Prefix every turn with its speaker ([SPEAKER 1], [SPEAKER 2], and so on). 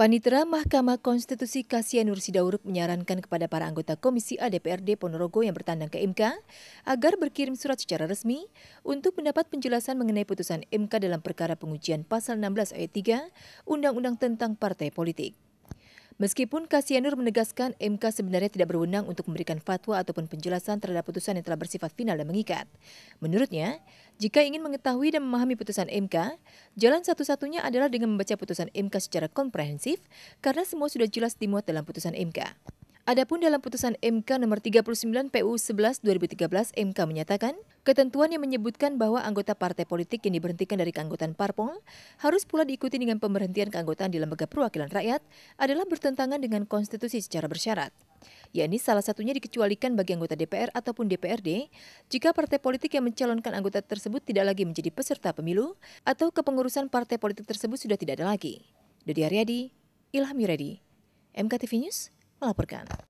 [SPEAKER 1] Panitera Mahkamah Konstitusi Kasianur Sidauruk menyarankan kepada para anggota Komisi ADPRD Ponorogo yang bertandang ke MK agar berkirim surat secara resmi untuk mendapat penjelasan mengenai putusan MK dalam perkara pengujian pasal 16 ayat 3 Undang-Undang tentang Partai Politik. Meskipun Kasianur menegaskan MK sebenarnya tidak berwenang untuk memberikan fatwa ataupun penjelasan terhadap putusan yang telah bersifat final dan mengikat. Menurutnya, jika ingin mengetahui dan memahami putusan MK, jalan satu-satunya adalah dengan membaca putusan MK secara komprehensif karena semua sudah jelas dimuat dalam putusan MK. Adapun dalam putusan MK nomor 39 PU 11 2013 MK menyatakan, ketentuan yang menyebutkan bahwa anggota partai politik yang diberhentikan dari keanggotaan parpol harus pula diikuti dengan pemberhentian keanggotaan di lembaga perwakilan rakyat adalah bertentangan dengan konstitusi secara bersyarat yakni salah satunya dikecualikan bagi anggota DPR ataupun DPRD jika partai politik yang mencalonkan anggota tersebut tidak lagi menjadi peserta pemilu atau kepengurusan partai politik tersebut sudah tidak ada lagi. Dodi Haryadi, Ilham Yuredi, MKTV News, Wala por qué no.